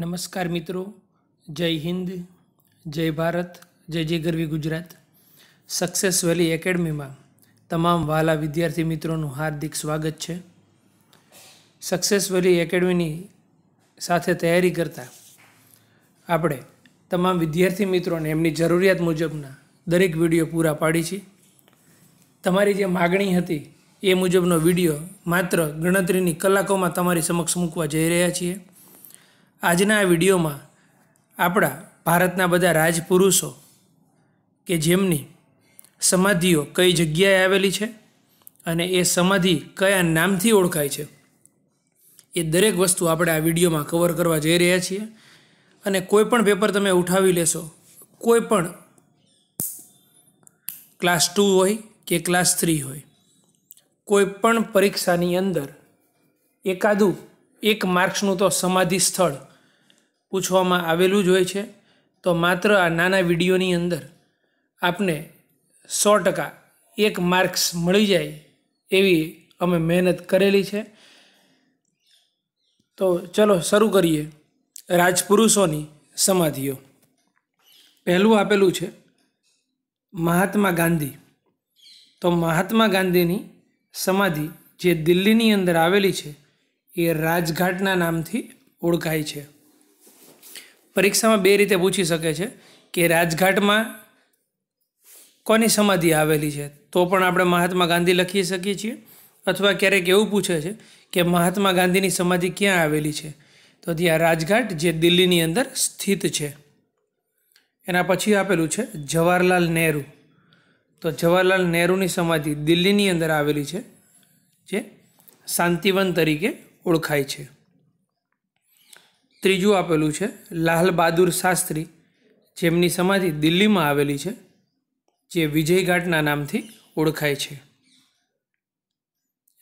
નમસ્કાર મિત્રો જય હિન્દ જય ભારત જય જય ગરવી ગુજરાત સક્સેસ વેલી એકેડમીમાં તમામ વહાલા વિદ્યાર્થી મિત્રોનું હાર્દિક સ્વાગત છે સક્સેસ વેલી એકેડમીની સાથે તૈયારી કરતા આપણે તમામ વિદ્યાર્થી મિત્રોને એમની જરૂરિયાત મુજબના દરેક વિડીયો પૂરા પાડી છે તમારી જે માગણી હતી એ મુજબનો વિડીયો માત્ર ગણતરીની કલાકોમાં તમારી સમક્ષ મૂકવા જઈ રહ્યા છીએ આજના આ વિડીયોમાં આપણા ભારતના બધા રાજપુરુષો કે જેમની સમાધિઓ કઈ જગ્યાએ આવેલી છે અને એ સમાધિ કયા નામથી ઓળખાય છે એ દરેક વસ્તુ આપણે આ વિડીયોમાં કવર કરવા જઈ રહ્યા છીએ અને કોઈ પણ પેપર તમે ઉઠાવી લેશો કોઈ પણ ક્લાસ ટુ હોય કે ક્લાસ થ્રી હોય કોઈ પણ પરીક્ષાની અંદર એકાદું એક માર્ક્સનું તો સમાધિ સ્થળ પૂછવામાં આવેલું જ હોય છે તો માત્ર આ નાના વિડીયોની અંદર આપને સો ટકા એક માર્ક્સ મળી જાય એવી અમે મહેનત કરેલી છે તો ચલો શરૂ કરીએ રાજપુરુષોની સમાધિઓ પહેલું આપેલું છે મહાત્મા ગાંધી તો મહાત્મા ગાંધીની સમાધિ જે દિલ્હીની અંદર આવેલી છે એ રાજઘાટના નામથી ઓળખાય છે પરીક્ષામાં બે રીતે પૂછી શકે છે કે રાજઘાટમાં કોની સમાધિ આવેલી છે તો પણ આપણે મહાત્મા ગાંધી લખી શકીએ છીએ અથવા ક્યારેક એવું પૂછે છે કે મહાત્મા ગાંધીની સમાધિ ક્યાં આવેલી છે તો ત્યાં રાજઘાટ જે દિલ્હીની અંદર સ્થિત છે એના પછી આપેલું છે જવાહરલાલ નહેરુ તો જવાહરલાલ નહેરુની સમાધિ દિલ્હીની અંદર આવેલી છે જે શાંતિવન તરીકે ઓળખાય છે ત્રીજું આપેલું છે લાલ બહાદુર શાસ્ત્રી જેમની સમાધિ દિલ્હીમાં આવેલી છે જે વિજયઘાટના નામથી ઓળખાય છે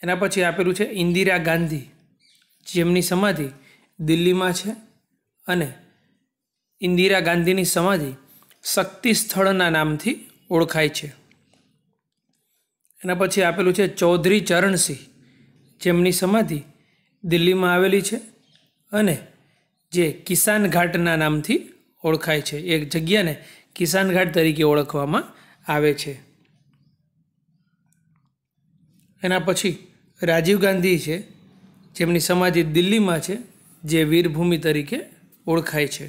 એના પછી આપેલું છે ઇન્દિરા ગાંધી જેમની સમાધિ દિલ્હીમાં છે અને ઇન્દિરા ગાંધીની સમાધિ શક્તિ સ્થળના નામથી ઓળખાય છે એના પછી આપેલું છે ચૌધરી ચરણસિંહ જેમની સમાધિ દિલ્હીમાં આવેલી છે અને જે કિસાન ઘાટના નામથી ઓળખાય છે એક જગ્યાને કિસાન ઘાટ તરીકે ઓળખવામાં આવે છે એના પછી રાજીવ ગાંધી છે જેમની સમાધિ દિલ્હીમાં છે જે વીરભૂમિ તરીકે ઓળખાય છે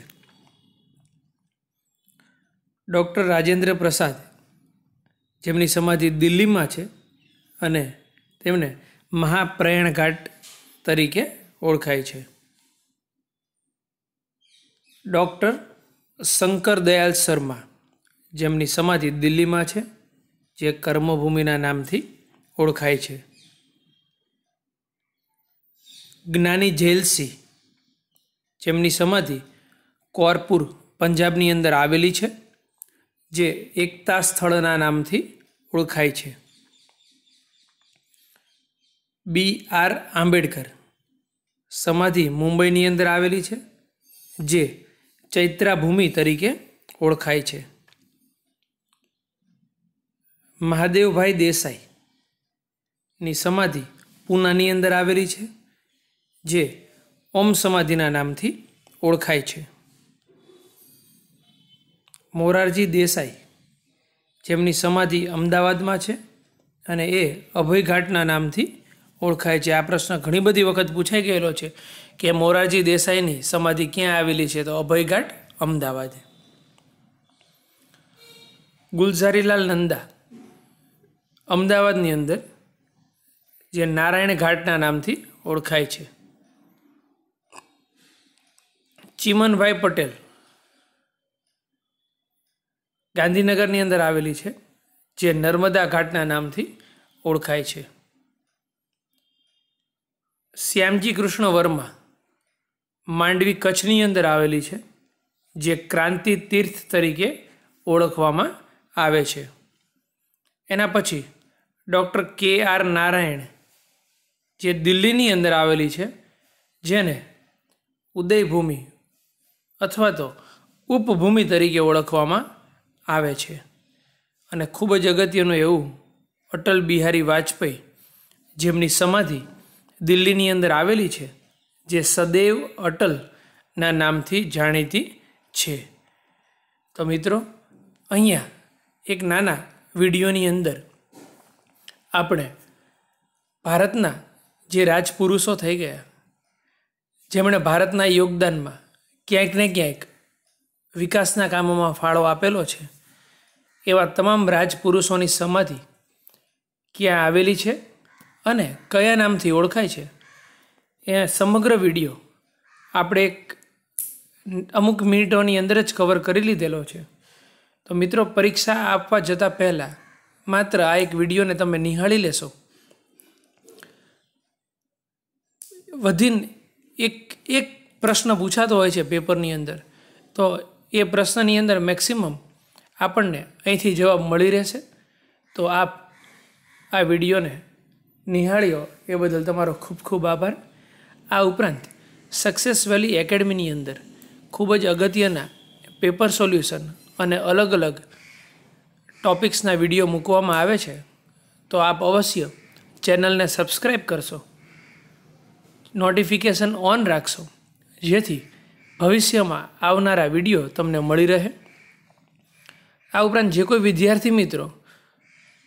ડૉક્ટર રાજેન્દ્ર પ્રસાદ જેમની સમાધિ દિલ્હીમાં છે અને તેમને મહાપ્રયાણ ઘાટ તરીકે ઓળખાય છે ડૉક્ટર શંકર દયાલ શર્મા જેમની સમાધિ દિલ્હીમાં છે જે કર્મભૂમિના નામથી ઓળખાય છે જ્ઞાની જેલસિંહ જેમની સમાધિ કોરપુર પંજાબની અંદર આવેલી છે જે એકતા સ્થળના નામથી ઓળખાય છે બી આર આંબેડકર સમાધિ મુંબઈની અંદર આવેલી છે જે ચૈત્રાભૂમિ તરીકે ઓળખાય છે મહાદેવભાઈ દેસાઈની સમાધિ પૂનાની અંદર આવેલી છે જે ઓમ સમાધિના નામથી ઓળખાય છે મોરારજી દેસાઈ જેમની સમાધિ અમદાવાદમાં છે અને એ અભયઘાટના નામથી ઓળખાય છે આ પ્રશ્ન ઘણી બધી વખત પૂછાઈ ગયેલો છે કે મોરારજી દેસાઈની સમાધિ ક્યાં આવેલી છે તો અભયઘાટ અમદાવાદ ગુલઝારીલાલ નંદા અમદાવાદની અંદર જે નારાયણ ઘાટના નામથી ઓળખાય છે ચીમનભાઈ પટેલ ગાંધીનગરની અંદર આવેલી છે જે નર્મદા ઘાટના નામથી ઓળખાય છે શ્યામજી કૃષ્ણ વર્મા માંડવી કચ્છની અંદર આવેલી છે જે ક્રાંતિ તીર્થ તરીકે ઓળખવામાં આવે છે એના પછી ડૉક્ટર કે આર નારાયણ જે દિલ્હીની અંદર આવેલી છે જેને ઉદયભૂમિ અથવા તો ઉપભૂમિ તરીકે ઓળખવામાં આવે છે અને ખૂબ જ અગત્યનું એવું અટલ બિહારી વાજપેયી જેમની સમાધિ દિલ્હીની અંદર આવેલી છે જે સદૈવ અટલના નામથી જાણીતી છે તો મિત્રો અહીંયા એક નાના વિડીયોની અંદર આપણે ભારતના જે રાજપુરુષો થઈ ગયા જેમણે ભારતના યોગદાનમાં ક્યાંક ને ક્યાંક વિકાસના કામોમાં ફાળો આપેલો છે એવા તમામ રાજપુરુષોની સમાધિ ક્યાં આવેલી છે અને કયા નામથી ઓળખાય છે એ સમગ્ર વિડીયો આપણે એક અમુક મિનિટોની અંદર જ કવર કરી લીધેલો છે તો મિત્રો પરીક્ષા આપવા જતાં પહેલાં માત્ર આ એક વિડીયોને તમે નિહાળી લેશો વધીને એક એક પ્રશ્ન પૂછાતો હોય છે પેપરની અંદર તો એ પ્રશ્નની અંદર મેક્સિમમ આપણને અહીંથી જવાબ મળી રહેશે તો આપ આ વિડીયોને નિહાળ્યો એ બદલ તમારો ખૂબ ખૂબ આભાર આ ઉપરાંત સક્સેસ વેલી એકેડમીની અંદર ખૂબ જ અગત્યના પેપર સોલ્યુશન અને અલગ અલગ ટોપિક્સના વિડીયો મૂકવામાં આવે છે તો આપ અવશ્ય ચેનલને સબસ્ક્રાઈબ કરશો નોટિફિકેશન ઓન રાખશો જેથી ભવિષ્યમાં આવનારા વિડીયો તમને મળી રહે આ ઉપરાંત જે કોઈ વિદ્યાર્થી મિત્રો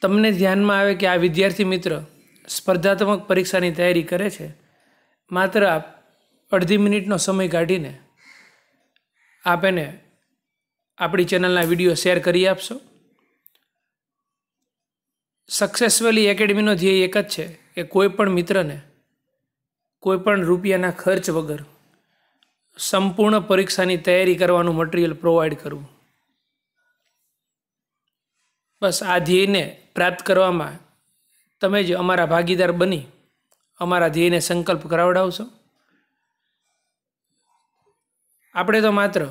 તમને ધ્યાનમાં આવે કે આ વિદ્યાર્થી મિત્ર સ્પર્ધાત્મક પરીક્ષાની તૈયારી કરે છે માત્ર અડધી મિનિટનો સમય કાઢીને આપ એને આપણી ચેનલના વિડીયો શેર કરી આપશો સક્સેસફુલી એકેડમીનો ધ્યેય એક જ છે કે કોઈપણ મિત્રને કોઈપણ રૂપિયાના ખર્ચ વગર સંપૂર્ણ પરીક્ષાની તૈયારી કરવાનું મટીરિયલ પ્રોવાઈડ કરવું બસ આ ધ્યેયને પ્રાપ્ત કરવામાં તમે જ અમારા ભાગીદાર બની અમારા ધ્યેયને સંકલ્પ કરાવડાવશો આપણે તો માત્ર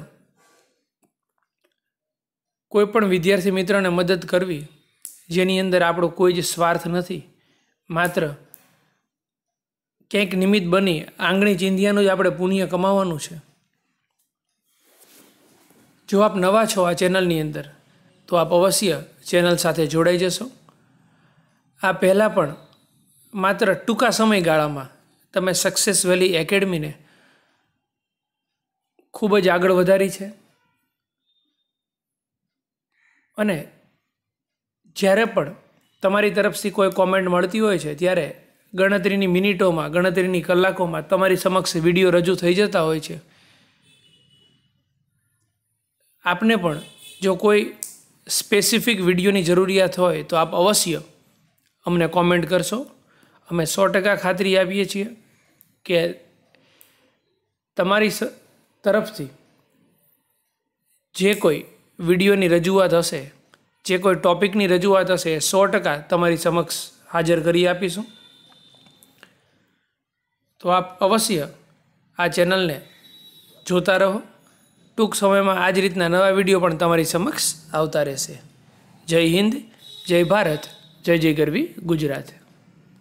કોઈપણ વિદ્યાર્થી મિત્રને મદદ કરવી જેની અંદર આપણો કોઈ જ સ્વાર્થ નથી માત્ર ક્યાંક નિમિત્ત બની આંગણી ચિંધિયાનું જ આપણે પુણ્ય કમાવાનું છે જો આપ નવા છો આ ચેનલની અંદર તો આપ અવશ્ય ચેનલ સાથે જોડાઈ જશો આ પહેલાં પણ માત્ર ટૂંકા સમયગાળામાં તમે સક્સેસ વેલી એકેડમીને ખૂબ જ આગળ વધારી છે અને જ્યારે પણ તમારી તરફથી કોઈ કોમેન્ટ મળતી હોય છે ત્યારે ગણતરીની મિનિટોમાં ગણતરીની કલાકોમાં તમારી સમક્ષ વિડીયો રજૂ થઈ જતા હોય છે આપને પણ જો કોઈ સ્પેસિફિક વિડીયોની જરૂરિયાત હોય તો આપ અવશ્ય અમને કોમેન્ટ કરશો અમે સો ટકા ખાતરી આપીએ છીએ કે તમારી તરફથી જે કોઈ વિડીયોની રજૂઆત હશે જે કોઈ ટૉપિકની રજૂઆત હશે એ સો ટકા તમારી સમક્ષ હાજર કરી આપીશું તો આપ અવશ્ય આ ચેનલને જોતા રહો ટૂંક સમયમાં આ જ રીતના નવા વિડીયો પણ તમારી સમક્ષ આવતા રહેશે જય હિન્દ જય ભારત જય જય ગરવી ગુજરાત